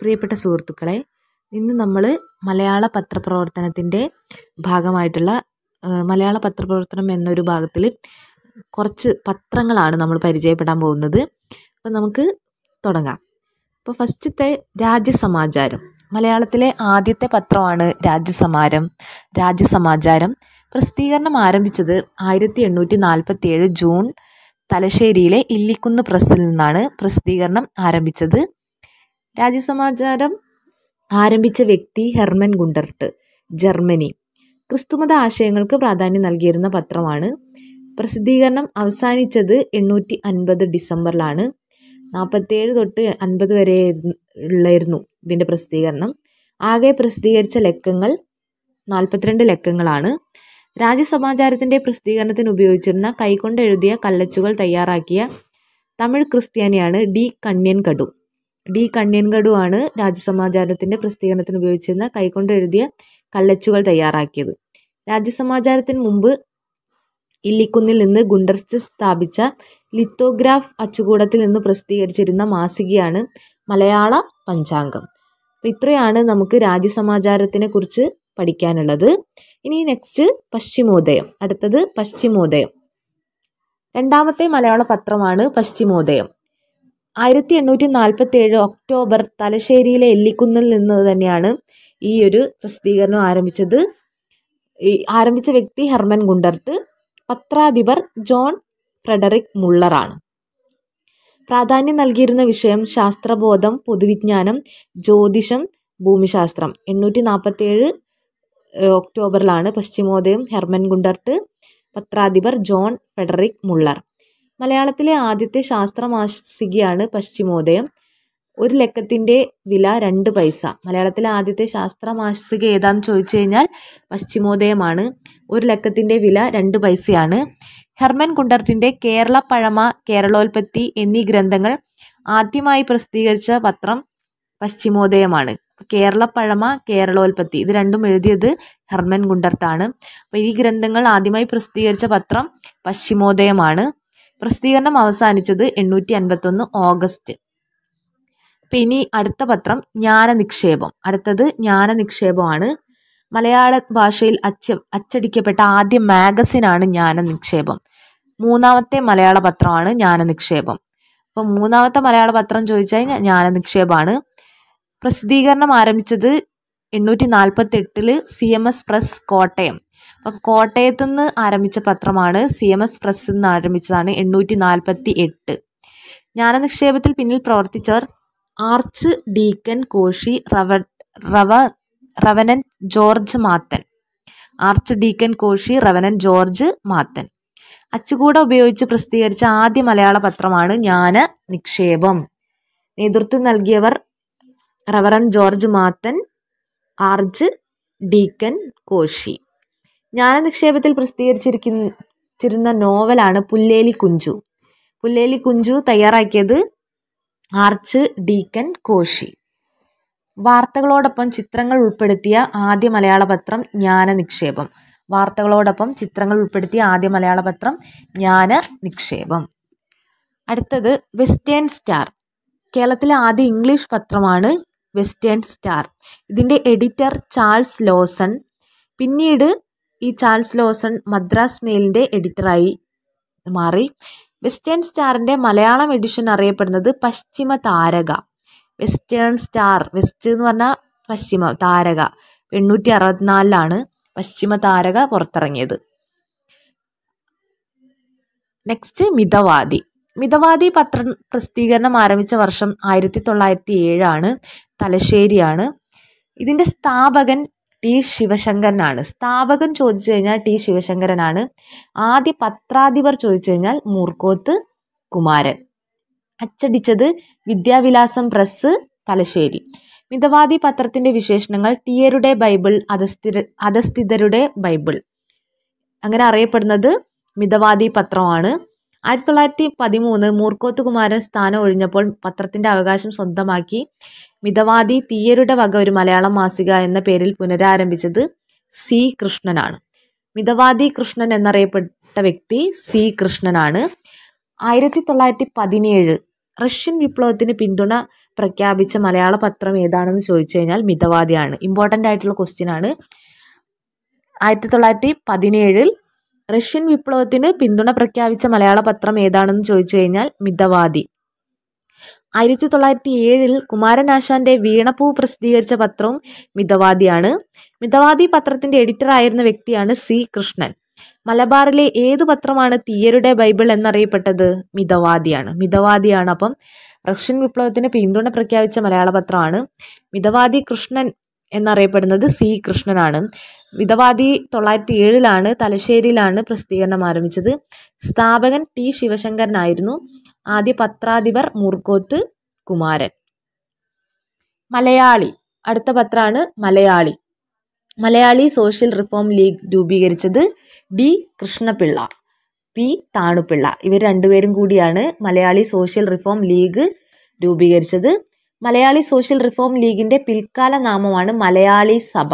പ്രിയപ്പെട്ട സുഹൃത്തുക്കളെ ഇന്ന് നമ്മൾ മലയാള പത്രപ്രവർത്തനത്തിൻ്റെ ഭാഗമായിട്ടുള്ള മലയാള പത്രപ്രവർത്തനം എന്നൊരു ഭാഗത്തിൽ കുറച്ച് പത്രങ്ങളാണ് നമ്മൾ പരിചയപ്പെടാൻ പോകുന്നത് അപ്പോൾ നമുക്ക് തുടങ്ങാം അപ്പോൾ ഫസ്റ്റത്തെ രാജ്യസമാചാരം മലയാളത്തിലെ ആദ്യത്തെ പത്രമാണ് രാജ്യസമാരം രാജ്യസമാചാരം പ്രസിദ്ധീകരണം ആരംഭിച്ചത് ആയിരത്തി എണ്ണൂറ്റി നാൽപ്പത്തി ഏഴ് ജൂൺ തലശ്ശേരിയിലെ ഇല്ലിക്കുന്ന് പ്രസ്സിൽ നിന്നാണ് പ്രസിദ്ധീകരണം ആരംഭിച്ചത് രാജ്യസമാചാരം ആരംഭിച്ച വ്യക്തി ഹെർമൻ ഗുണ്ടർട്ട് ജർമ്മനി ക്രിസ്തുമത ആശയങ്ങൾക്ക് പ്രാധാന്യം നൽകിയിരുന്ന പത്രമാണ് പ്രസിദ്ധീകരണം അവസാനിച്ചത് എണ്ണൂറ്റി അൻപത് ഡിസംബറിലാണ് നാൽപ്പത്തേഴ് തൊട്ട് അൻപത് വരെ ഉള്ളായിരുന്നു ഇതിൻ്റെ പ്രസിദ്ധീകരണം ആകെ പ്രസിദ്ധീകരിച്ച ലക്കങ്ങൾ നാൽപ്പത്തിരണ്ട് ലക്കങ്ങളാണ് രാജ്യസമാചാരത്തിൻ്റെ പ്രസിദ്ധീകരണത്തിന് ഉപയോഗിച്ചിരുന്ന കൈകൊണ്ട് എഴുതിയ കല്ലച്ചുകൾ തയ്യാറാക്കിയ തമിഴ് ക്രിസ്ത്യാനിയാണ് ഡി കണ്യൻ കടു ഡി ആണ് രാജ്യസമാചാരത്തിന്റെ പ്രസിദ്ധീകരണത്തിന് ഉപയോഗിച്ചിരുന്ന കൈകൊണ്ട് എഴുതിയ കല്ലച്ചുകൾ തയ്യാറാക്കിയത് രാജ്യസമാചാരത്തിന് മുമ്പ് ഇല്ലിക്കുന്നിൽ നിന്ന് ഗുണ്ടർസ്റ്റ് സ്ഥാപിച്ച ലിത്തോഗ്രാഫ് അച്ചുകൂടത്തിൽ നിന്ന് പ്രസിദ്ധീകരിച്ചിരുന്ന മാസികയാണ് മലയാള പഞ്ചാംഗം അപ്പം ഇത്രയാണ് നമുക്ക് രാജ്യസമാചാരത്തിനെ കുറിച്ച് പഠിക്കാനുള്ളത് ഇനി നെക്സ്റ്റ് പശ്ചിമോദയം അടുത്തത് പശ്ചിമോദയം രണ്ടാമത്തെ മലയാള പത്രമാണ് പശ്ചിമോദയം ആയിരത്തി എണ്ണൂറ്റി നാൽപ്പത്തി ഏഴ് ഒക്ടോബർ തലശ്ശേരിയിലെ എല്ലിക്കുന്നിൽ നിന്ന് തന്നെയാണ് ഈ ഒരു പ്രസിദ്ധീകരണം ആരംഭിച്ചത് ഈ ആരംഭിച്ച വ്യക്തി ഹെർമൻ ഗുണ്ടർട്ട് പത്രാധിപർ ജോൺ ഫ്രെഡറിക് മുള്ളറാണ് പ്രാധാന്യം നൽകിയിരുന്ന വിഷയം ശാസ്ത്രബോധം പൊതുവിജ്ഞാനം ജ്യോതിഷം ഭൂമിശാസ്ത്രം എണ്ണൂറ്റി ഏഴ് ഒക്ടോബറിലാണ് പശ്ചിമോദയം ഹെർമൻ ഗുണ്ടർട്ട് പത്രാധിപർ ജോൺ ഫെഡറിക് മുള്ളർ മലയാളത്തിലെ ആദ്യത്തെ ശാസ്ത്ര മാസികയാണ് പശ്ചിമോദയം ഒരു ലക്കത്തിൻ്റെ വില രണ്ട് പൈസ മലയാളത്തിലെ ആദ്യത്തെ ശാസ്ത്ര മാസിക ഏതാണെന്ന് ചോദിച്ചു കഴിഞ്ഞാൽ പശ്ചിമോദയമാണ് ഒരു ലക്കത്തിൻ്റെ വില രണ്ട് പൈസയാണ് ഹെർമൻ കുണ്ടർട്ടിൻ്റെ കേരള പഴമ കേരളോൽപ്പത്തി എന്നീ ഗ്രന്ഥങ്ങൾ ആദ്യമായി പ്രസിദ്ധീകരിച്ച പത്രം പശ്ചിമോദയമാണ് കേരള പഴമ കേരളോൽപ്പത്തി ഇത് രണ്ടും എഴുതിയത് ഹെർമൻ ഗുണ്ടർട്ടാണ് അപ്പോൾ ഈ ഗ്രന്ഥങ്ങൾ ആദ്യമായി പ്രസിദ്ധീകരിച്ച പത്രം പശ്ചിമോദയമാണ് പ്രസിദ്ധീകരണം അവസാനിച്ചത് എണ്ണൂറ്റി അൻപത്തൊന്ന് ഓഗസ്റ്റ് പിന്നെ അടുത്ത പത്രം ജ്ഞാന നിക്ഷേപം അടുത്തത് നിക്ഷേപമാണ് മലയാള ഭാഷയിൽ അച്ച അച്ചടിക്കപ്പെട്ട ആദ്യ മാഗസിനാണ് നിക്ഷേപം മൂന്നാമത്തെ മലയാള പത്രമാണ് ജ്ഞാന നിക്ഷേപം അപ്പം മൂന്നാമത്തെ മലയാള പത്രം ചോദിച്ചാൽ ജ്ഞാന നിക്ഷേപമാണ് പ്രസിദ്ധീകരണം ആരംഭിച്ചത് എണ്ണൂറ്റി നാൽപ്പത്തെട്ടിൽ C M S press Kottayam അപ്പം കോട്ടയത്തു നിന്ന് ആരംഭിച്ച പത്രമാണ് സി എം എസ് പ്രസ് നിന്ന് ആരംഭിച്ചതാണ് എണ്ണൂറ്റി നാൽപ്പത്തി എട്ട് നിക്ഷേപത്തിൽ പിന്നിൽ പ്രവർത്തിച്ചവർ arch archdeacon Koshy rev rev reverend George Mathan archdeacon Koshy reverend George Mathan അച്ചുകൂട ഉപയോഗിച്ച് പ്രസിദ്ധീകരിച്ച ആദ്യ മലയാള പത്രമാണ് ജ്ഞാന നിക്ഷേപം നേതൃത്വം നൽകിയവർ reverend George Mathan archdeacon Koshy നിക്ഷേപത്തിൽ പ്രസിദ്ധീകരിച്ചിരിക്കുന്ന നോവലാണ് പുല്ലേലി കുഞ്ചു പുല്ലേലി കുഞ്ചു തയ്യാറാക്കിയത് ആർച്ച് ഡീക്കൻ കോശി വാർത്തകളോടൊപ്പം ചിത്രങ്ങൾ ഉൾപ്പെടുത്തിയ ആദ്യ മലയാള പത്രം നിക്ഷേപം വാർത്തകളോടൊപ്പം ചിത്രങ്ങൾ ഉൾപ്പെടുത്തിയ ആദ്യ മലയാള പത്രം ജ്ഞാന നിക്ഷേപം അടുത്തത് വെസ്റ്റേൺ സ്റ്റാർ കേരളത്തിലെ ആദ്യ ഇംഗ്ലീഷ് പത്രമാണ് വെസ്റ്റേൺ സ്റ്റാർ ഇതിൻ്റെ എഡിറ്റർ ചാൾസ് ലോസൺ പിന്നീട് ഈ ചാൾസ് ലോസൺ മദ്രാസ് മെയിലിൻ്റെ എഡിറ്ററായി മാറി വെസ്റ്റേൺ സ്റ്റാറിൻ്റെ മലയാളം എഡിഷൻ അറിയപ്പെടുന്നത് പശ്ചിമ താരക വെസ്റ്റേൺ സ്റ്റാർ വെസ്റ്റ് എന്ന് പറഞ്ഞാൽ പശ്ചിമ താരക എണ്ണൂറ്റി അറുപത്തിനാലിലാണ് പശ്ചിമ താരക പുറത്തിറങ്ങിയത് നെക്സ്റ്റ് മിതവാദി മിതവാദി പത്ര പ്രസിദ്ധീകരണം ആരംഭിച്ച വർഷം ആയിരത്തി തൊള്ളായിരത്തി ഏഴാണ് തലശ്ശേരിയാണ് ഇതിൻ്റെ സ്ഥാപകൻ ടി ശിവശങ്കരനാണ് സ്ഥാപകൻ ചോദിച്ചു കഴിഞ്ഞാൽ ടി ശിവശങ്കരനാണ് ആദ്യ പത്രാധിപർ ചോദിച്ചു കഴിഞ്ഞാൽ മൂർക്കോത്ത് കുമാരൻ അച്ചടിച്ചത് വിദ്യാവിലാസം പ്രസ് തലശ്ശേരി മിതവാദി പത്രത്തിന്റെ വിശേഷണങ്ങൾ തീയരുടെ ബൈബിൾ അധസ്ഥിര അധസ്ഥിതരുടെ ബൈബിൾ അങ്ങനെ അറിയപ്പെടുന്നത് മിതവാദി പത്രമാണ് ആയിരത്തി തൊള്ളായിരത്തി പതിമൂന്ന് മൂർക്കോത്ത് കുമാരൻ സ്ഥാനം ഒഴിഞ്ഞപ്പോൾ പത്രത്തിന്റെ അവകാശം സ്വന്തമാക്കി മിതവാദി തീയരുടെ വക ഒരു മലയാളം മാസിക എന്ന പേരിൽ പുനരാരംഭിച്ചത് സി കൃഷ്ണനാണ് മിതവാദി കൃഷ്ണൻ എന്നറിയപ്പെട്ട വ്യക്തി സി കൃഷ്ണനാണ് ആയിരത്തി തൊള്ളായിരത്തി പതിനേഴ് റഷ്യൻ വിപ്ലവത്തിന് പിന്തുണ പ്രഖ്യാപിച്ച മലയാള പത്രം ഏതാണെന്ന് ചോദിച്ചു കഴിഞ്ഞാൽ മിതവാദിയാണ് ഇമ്പോർട്ടൻ്റ് ആയിട്ടുള്ള ക്വസ്റ്റ്യൻ ആണ് ആയിരത്തി തൊള്ളായിരത്തി പതിനേഴിൽ റഷ്യൻ വിപ്ലവത്തിന് പിന്തുണ പ്രഖ്യാപിച്ച മലയാള പത്രം ഏതാണെന്ന് ചോദിച്ചു കഴിഞ്ഞാൽ മിതവാദി ആയിരത്തി തൊള്ളായിരത്തി ഏഴിൽ കുമാരനാശാന്റെ വീണപ്പൂ പ്രസിദ്ധീകരിച്ച പത്രവും മിതവാദിയാണ് മിതവാദി പത്രത്തിന്റെ എഡിറ്റർ ആയിരുന്ന വ്യക്തിയാണ് സി കൃഷ്ണൻ മലബാറിലെ ഏത് പത്രമാണ് തീയരുടെ ബൈബിൾ എന്നറിയപ്പെട്ടത് മിതവാദിയാണ് മിതവാദിയാണ് അപ്പം റഷ്യൻ വിപ്ലവത്തിന് പിന്തുണ പ്രഖ്യാപിച്ച മലയാള പത്രമാണ് മിതവാദി കൃഷ്ണൻ എന്നറിയപ്പെടുന്നത് സി കൃഷ്ണനാണ് വിധവാദി തൊള്ളായിരത്തി ഏഴിലാണ് തലശ്ശേരിയിലാണ് പ്രസിദ്ധീകരണം ആരംഭിച്ചത് സ്ഥാപകൻ ടി ശിവശങ്കരനായിരുന്നു ആദ്യ പത്രാധിപർ മൂർക്കോത്ത് കുമാരൻ മലയാളി അടുത്ത പത്രമാണ് Malayali Malayali social reform league രൂപീകരിച്ചത് ഡി കൃഷ്ണപിള്ള പി താണുപിള്ള ഇവർ രണ്ടുപേരും കൂടിയാണ് മലയാളി സോഷ്യൽ റിഫോം ലീഗ് രൂപീകരിച്ചത് മലയാളി സോഷ്യൽ റിഫോം ലീഗിന്റെ പിൽക്കാല നാമമാണ് മലയാളി സഭ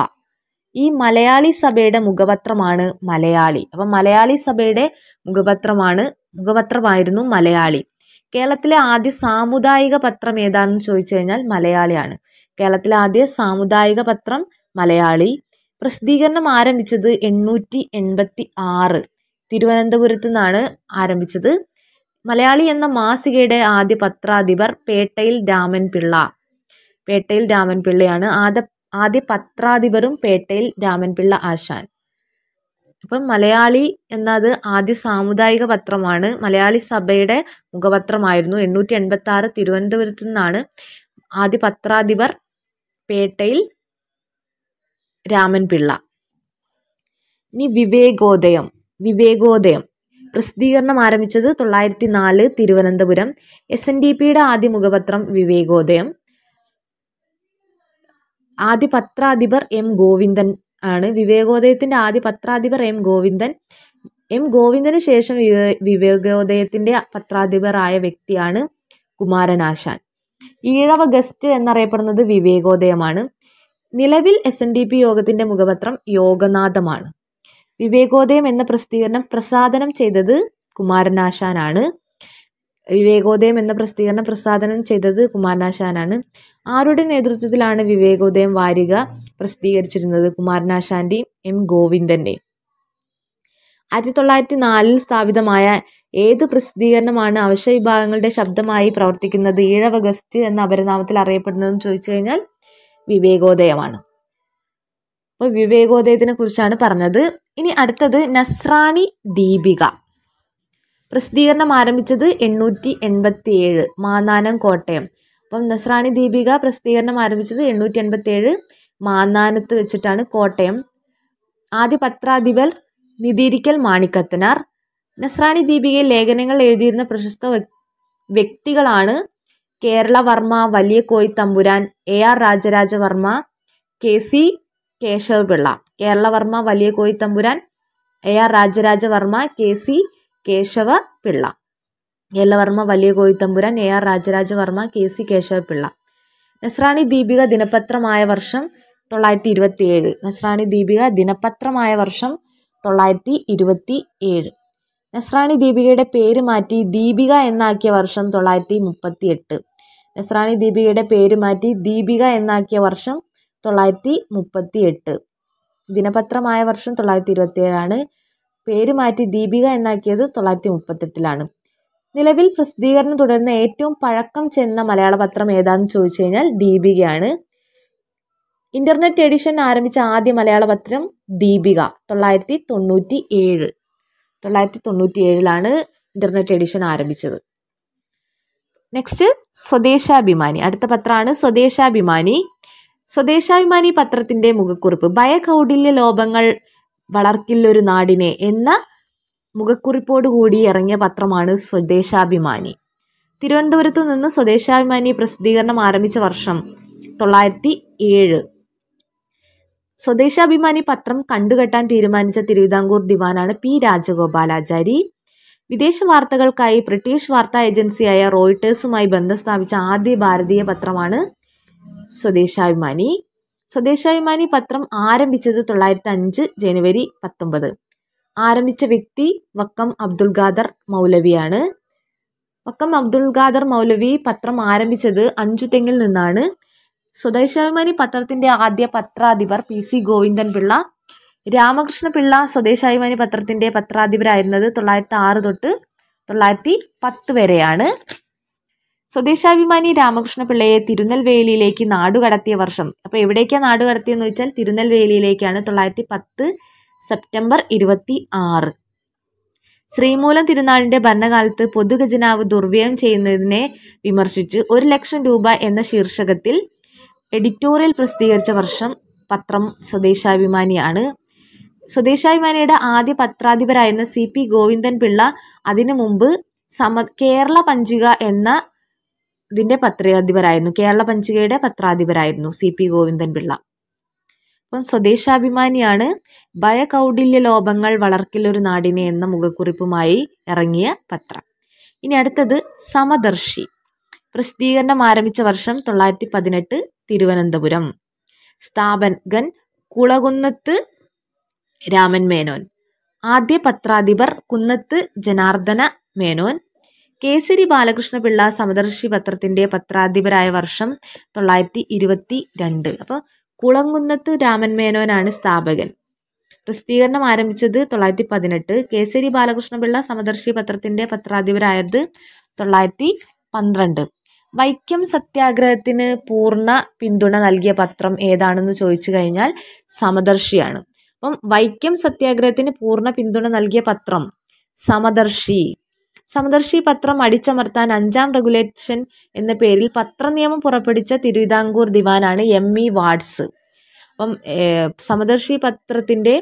ഈ മലയാളി സഭയുടെ മുഖപത്രമാണ് മലയാളി അപ്പൊ മലയാളി സഭയുടെ മുഖപത്രമാണ് മുഖപത്രമായിരുന്നു മലയാളി കേരളത്തിലെ ആദ്യ സാമുദായിക പത്രം ഏതാണെന്ന് ചോദിച്ചു കഴിഞ്ഞാൽ മലയാളിയാണ് കേരളത്തിലെ ആദ്യ സാമുദായിക പത്രം മലയാളി പ്രസിദ്ധീകരണം ആരംഭിച്ചത് എണ്ണൂറ്റി എൺപത്തി ആറ് തിരുവനന്തപുരത്തു നിന്നാണ് ആരംഭിച്ചത് മലയാളി എന്ന മാസികയുടെ ആദ്യ പത്രാധിപർ പേട്ടയിൽ രാമൻ പിള്ള പേട്ടയിൽ രാമൻ പിള്ളയാണ് ആദ്യ ആദ്യ പത്രാധിപരും പേട്ടയിൽ രാമൻപിള്ള ആശാൻ അപ്പം മലയാളി എന്നത് ആദ്യ സാമുദായിക പത്രമാണ് മലയാളി സഭയുടെ മുഖപത്രമായിരുന്നു എണ്ണൂറ്റി എൺപത്തി ആറ് തിരുവനന്തപുരത്ത് നിന്നാണ് ആദ്യ പത്രാധിപർ പേട്ടയിൽ രാമൻപിള്ള ഇനി വിവേകോദയം വിവേകോദയം പ്രസിദ്ധീകരണം ആരംഭിച്ചത് തൊള്ളായിരത്തി നാല് തിരുവനന്തപുരം എസ് എൻ ഡി പിയുടെ ആദ്യ മുഖപത്രം വിവേകോദയം ആദ്യ പത്രാധിപർ എം ഗോവിന്ദൻ ആണ് വിവേകോദയത്തിന്റെ ആദ്യ പത്രാധിപർ എം ഗോവിന്ദൻ എം ഗോവിന്ദന് ശേഷം വിവേ വിവേകോദയത്തിൻ്റെ പത്രാധിപരായ വ്യക്തിയാണ് കുമാരനാശാൻ ഈഴവ ഗസ്റ്റ് എന്നറിയപ്പെടുന്നത് വിവേകോദയമാണ് നിലവിൽ എസ് എൻ ഡി പി യോഗത്തിന്റെ മുഖപത്രം യോഗനാഥമാണ് വിവേകോദയം എന്ന പ്രസിദ്ധീകരണം പ്രസാദനം ചെയ്തത് കുമാരനാശാനാണ് വിവേകോദയം എന്ന പ്രസിദ്ധീകരണം പ്രസാധനം ചെയ്തത് കുമാരനാശാനാണ് ആരുടെ നേതൃത്വത്തിലാണ് വിവേകോദയം വാരിക പ്രസിദ്ധീകരിച്ചിരുന്നത് കുമാരനാശാന്റെ എം ഗോവിന്ദൻ ആയിരത്തി തൊള്ളായിരത്തി നാലിൽ സ്ഥാപിതമായ ഏത് പ്രസിദ്ധീകരണമാണ് അവശ്യ വിഭാഗങ്ങളുടെ ശബ്ദമായി പ്രവർത്തിക്കുന്നത് ഈഴവ് ഗസ്റ്റ് എന്ന അപരനാമത്തിൽ അറിയപ്പെടുന്നതെന്ന് ചോദിച്ചു കഴിഞ്ഞാൽ വിവേകോദയമാണ് അപ്പോൾ വിവേകോദയത്തിനെ കുറിച്ചാണ് പറഞ്ഞത് ഇനി അടുത്തത് നസ്രാണി ദീപിക പ്രസിദ്ധീകരണം ആരംഭിച്ചത് എണ്ണൂറ്റി എൺപത്തി ഏഴ് മാന്നാനം കോട്ടയം അപ്പം നസ്രാണി ദീപിക പ്രസിദ്ധീകരണം ആരംഭിച്ചത് എണ്ണൂറ്റി എൺപത്തി ഏഴ് മാന്നാനത്ത് വെച്ചിട്ടാണ് കോട്ടയം ആദ്യ പത്രാധിപർ നിതിരിക്കൽ മാണിക്കത്തനാർ നസ്രാണി ദീപികയിൽ ലേഖനങ്ങൾ എഴുതിയിരുന്ന പ്രശസ്ത വ്യക്തികളാണ് Keralavarma Valiya Koyi Thampuran A R Rajarajavarma K C Kesavapillai Keralavarma Valiya Koyi Thampuran A R Rajarajavarma K C Kesava Pillai എല്ലവർമ്മ Valiya Koyithampuran A R Rajarajavarma K C Kesavapillai Nasrani Deepika ദിനപത്രമായ വർഷം തൊള്ളായിരത്തി ഇരുപത്തി ഏഴ് നസ്രാണി ദീപിക ദിനപത്രമായ വർഷം തൊള്ളായിരത്തി ഇരുപത്തി ഏഴ് നസ്രാണി ദീപികയുടെ പേര് മാറ്റി ദീപിക എന്നാക്കിയ വർഷം തൊള്ളായിരത്തി മുപ്പത്തി എട്ട് നസ്രാണി ദീപികയുടെ പേര് മാറ്റി ദീപിക എന്നാക്കിയ വർഷം തൊള്ളായിരത്തി മുപ്പത്തി എട്ട് ദിനപത്രമായ വർഷം തൊള്ളായിരത്തി ഇരുപത്തി ഏഴാണ് പേര് മാറ്റി ദീപിക എന്നാക്കിയത് തൊള്ളായിരത്തി മുപ്പത്തെട്ടിലാണ് നിലവിൽ പ്രസിദ്ധീകരണം തുടരുന്ന ഏറ്റവും പഴക്കം ചെന്ന മലയാള പത്രം ഏതാണെന്ന് ചോദിച്ചു കഴിഞ്ഞാൽ ദീപികയാണ് ഇന്റർനെറ്റ് എഡിഷൻ ആരംഭിച്ച ആദ്യ മലയാള പത്രം ദീപിക തൊള്ളായിരത്തി തൊണ്ണൂറ്റി ഏഴ് തൊള്ളായിരത്തി തൊണ്ണൂറ്റി ഏഴിലാണ് ഇന്റർനെറ്റ് എഡിഷൻ ആരംഭിച്ചത് നെക്സ്റ്റ് സ്വദേശാഭിമാനി അടുത്ത പത്രമാണ് സ്വദേശാഭിമാനി സ്വദേശാഭിമാനി പത്രത്തിന്റെ മുഖക്കുറിപ്പ് ഭയകൗടില്യ ലോപങ്ങൾ വളർക്കില്ലൊരു നാടിനെ എന്ന മുഖക്കുറിപ്പോടുകൂടി ഇറങ്ങിയ പത്രമാണ് സ്വദേശാഭിമാനി തിരുവനന്തപുരത്തു നിന്ന് സ്വദേശാഭിമാനി പ്രസിദ്ധീകരണം ആരംഭിച്ച വർഷം തൊള്ളായിരത്തി ഏഴ് സ്വദേശാഭിമാനി പത്രം കണ്ടുകെട്ടാൻ തീരുമാനിച്ച തിരുവിതാംകൂർ ദിവാനാണ് പി രാജഗോപാലാചാരി വിദേശ വാർത്തകൾക്കായി ബ്രിട്ടീഷ് വാർത്താ ഏജൻസിയായ റോയിട്ടേഴ്സുമായി ബന്ധം സ്ഥാപിച്ച ആദ്യ ഭാരതീയ പത്രമാണ് സ്വദേശാഭിമാനി സ്വദേശാഭിമാനി പത്രം ആരംഭിച്ചത് തൊള്ളായിരത്തി അഞ്ച് ജനുവരി പത്തൊമ്പത് ആരംഭിച്ച വ്യക്തി വക്കം അബ്ദുൽ ഖാദർ മൗലവിയാണ് വക്കം അബ്ദുൾ ഖാദർ മൗലവി പത്രം ആരംഭിച്ചത് തെങ്ങിൽ നിന്നാണ് സ്വദേശാഭിമാനി പത്രത്തിന്റെ ആദ്യ പത്രാധിപർ പി സി ഗോവിന്ദൻ പിള്ള രാമകൃഷ്ണ പിള്ള സ്വദേശാഭിമാനി പത്രത്തിന്റെ പത്രാധിപരായിരുന്നത് തൊള്ളായിരത്തി ആറ് തൊട്ട് തൊള്ളായിരത്തി പത്ത് വരെയാണ് സ്വദേശാഭിമാനി രാമകൃഷ്ണപിള്ളയെ തിരുനെൽവേലിയിലേക്ക് നാടുകടത്തിയ വർഷം അപ്പോൾ എവിടേക്കാണ് നാടുകടത്തിയെന്ന് വെച്ചാൽ തിരുനെൽവേലിയിലേക്കാണ് തൊള്ളായിരത്തി പത്ത് സെപ്റ്റംബർ ഇരുപത്തി ആറ് ശ്രീമൂലം തിരുനാളിന്റെ ഭരണകാലത്ത് പൊതുഖജനാവ് ദുർവ്യയം ചെയ്യുന്നതിനെ വിമർശിച്ച് ഒരു ലക്ഷം രൂപ എന്ന ശീർഷകത്തിൽ എഡിറ്റോറിയൽ പ്രസിദ്ധീകരിച്ച വർഷം പത്രം സ്വദേശാഭിമാനിയാണ് സ്വദേശാഭിമാനിയുടെ ആദ്യ പത്രാധിപരായിരുന്ന സി പി ഗോവിന്ദൻ പിള്ള അതിനു മുമ്പ് സമ കേരള പഞ്ചിക എന്ന ഇതിന്റെ പത്രാധിപരായിരുന്നു കേരള പഞ്ചികയുടെ പത്രാധിപരായിരുന്നു സി പി ഗോവിന്ദൻ പിള്ള അപ്പം സ്വദേശാഭിമാനിയാണ് ഭയകൗടില്യ ലോപങ്ങൾ വളർക്കിലൊരു നാടിനെ എന്ന മുഖക്കുറിപ്പുമായി ഇറങ്ങിയ പത്രം ഇനി അടുത്തത് സമദർശി പ്രസിദ്ധീകരണം ആരംഭിച്ച വർഷം തൊള്ളായിരത്തി പതിനെട്ട് തിരുവനന്തപുരം സ്ഥാപകൻ കുളകുന്നത്ത് രാമൻ മേനോൻ ആദ്യ പത്രാധിപർ കുന്നത്ത് ജനാർദ്ദന മേനോൻ കേസരി ബാലകൃഷ്ണ പിള്ള സമദർശി പത്രത്തിന്റെ പത്രാധിപരായ വർഷം തൊള്ളായിരത്തി ഇരുപത്തി രണ്ട് അപ്പോൾ കുളങ്കുന്നത്ത് രാമൻ മേനോനാണ് സ്ഥാപകൻ പ്രസിദ്ധീകരണം ആരംഭിച്ചത് തൊള്ളായിരത്തി പതിനെട്ട് കേസരി പിള്ള സമദർശി പത്രത്തിന്റെ പത്രാധിപരായത് തൊള്ളായിരത്തി പന്ത്രണ്ട് വൈക്കം സത്യാഗ്രഹത്തിന് പൂർണ്ണ പിന്തുണ നൽകിയ പത്രം ഏതാണെന്ന് ചോദിച്ചു കഴിഞ്ഞാൽ സമദർശിയാണ് അപ്പം വൈക്കം സത്യാഗ്രഹത്തിന് പൂർണ്ണ പിന്തുണ നൽകിയ പത്രം സമദർശി സമദർശി പത്രം അടിച്ചമർത്താൻ അഞ്ചാം റെഗുലേഷൻ എന്ന പേരിൽ പത്രനിയമം പുറപ്പെടുവിച്ച തിരുവിതാംകൂർ ദിവാനാണ് എം ഇ വാട്സ് അപ്പം സമദർശി പത്രത്തിൻ്റെ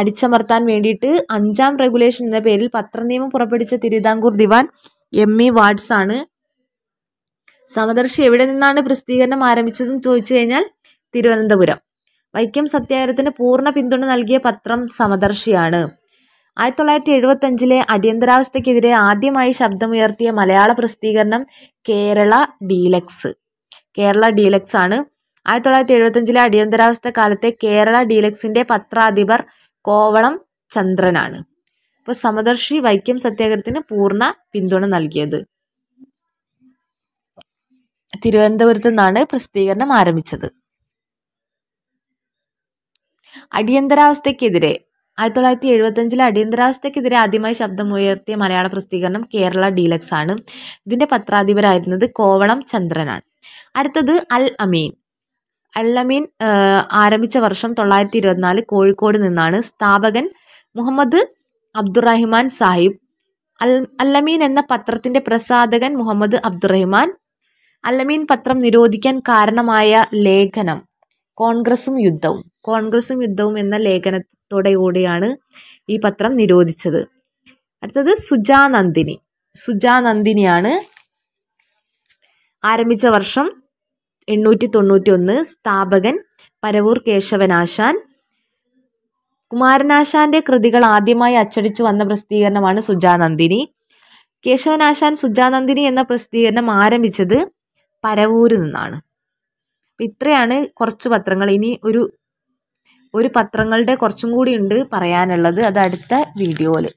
അടിച്ചമർത്താൻ വേണ്ടിയിട്ട് അഞ്ചാം റെഗുലേഷൻ എന്ന പേരിൽ പത്രനിയമം പുറപ്പെടുവിച്ച തിരുവിതാംകൂർ ദിവാൻ എം ഇ വാട്സ് ആണ് സമദർശി എവിടെ നിന്നാണ് പ്രസിദ്ധീകരണം ആരംഭിച്ചതെന്ന് ചോദിച്ചു കഴിഞ്ഞാൽ തിരുവനന്തപുരം വൈക്കം സത്യാഗ്രഹത്തിന് പൂർണ്ണ പിന്തുണ നൽകിയ പത്രം സമദർശിയാണ് ആയിരത്തി തൊള്ളായിരത്തി അഞ്ചിലെ അടിയന്തരാവസ്ഥയ്ക്കെതിരെ ആദ്യമായി ശബ്ദമുയർത്തിയ മലയാള പ്രസിദ്ധീകരണം കേരള ഡീലക്സ് കേരള ഡീലക്സ് ആണ് ആയിരത്തി തൊള്ളായിരത്തി അഞ്ചിലെ അടിയന്തരാവസ്ഥ കാലത്തെ കേരള ഡീലക്സിന്റെ പത്രാധിപർ കോവളം ചന്ദ്രനാണ് അപ്പോൾ സമദർശി വൈക്കം സത്യാഗ്രഹത്തിന് പൂർണ്ണ പിന്തുണ നൽകിയത് തിരുവനന്തപുരത്ത് നിന്നാണ് പ്രസിദ്ധീകരണം ആരംഭിച്ചത് അടിയന്തരാവസ്ഥയ്ക്കെതിരെ ആയിരത്തി തൊള്ളായിരത്തി എഴുപത്തഞ്ചിലെ അടിയന്തരാവസ്ഥയ്ക്കെതിരെ ആദ്യമായി ശബ്ദമുയർത്തിയ മലയാള പ്രസിദ്ധീകരണം കേരള ഡീലക്സ് ആണ് ഇതിന്റെ പത്രാധിപരായിരുന്നത് കോവളം ചന്ദ്രനാണ് അടുത്തത് അൽ അമീൻ അൽ അമീൻ ആരംഭിച്ച വർഷം തൊള്ളായിരത്തി ഇരുപത്തിനാല് കോഴിക്കോട് നിന്നാണ് സ്ഥാപകൻ മുഹമ്മദ് അബ്ദുറഹിമാൻ സാഹിബ് അൽ അല്ലമീൻ എന്ന പത്രത്തിന്റെ പ്രസാധകൻ മുഹമ്മദ് അബ്ദുറഹിമാൻ അല്ലമീൻ പത്രം നിരോധിക്കാൻ കാരണമായ ലേഖനം കോൺഗ്രസും യുദ്ധവും കോൺഗ്രസും യുദ്ധവും എന്ന ലേഖന കൂടിയാണ് ഈ പത്രം നിരോധിച്ചത് അടുത്തത് സുജാനന്ദിനി സുജാനന്ദിനിയാണ് ആരംഭിച്ച വർഷം എണ്ണൂറ്റി തൊണ്ണൂറ്റി ഒന്ന് സ്ഥാപകൻ പരവൂർ കേശവനാശാൻ കുമാരനാശാന്റെ കൃതികൾ ആദ്യമായി അച്ചടിച്ചു വന്ന പ്രസിദ്ധീകരണമാണ് സുജാനന്ദിനി കേശവനാശാൻ സുജാനന്ദിനി എന്ന പ്രസിദ്ധീകരണം ആരംഭിച്ചത് പരവൂരിൽ നിന്നാണ് ഇത്രയാണ് കുറച്ച് പത്രങ്ങൾ ഇനി ഒരു ഒരു പത്രങ്ങളുടെ കുറച്ചും കൂടി ഉണ്ട് പറയാനുള്ളത് അത് അടുത്ത വീഡിയോയിൽ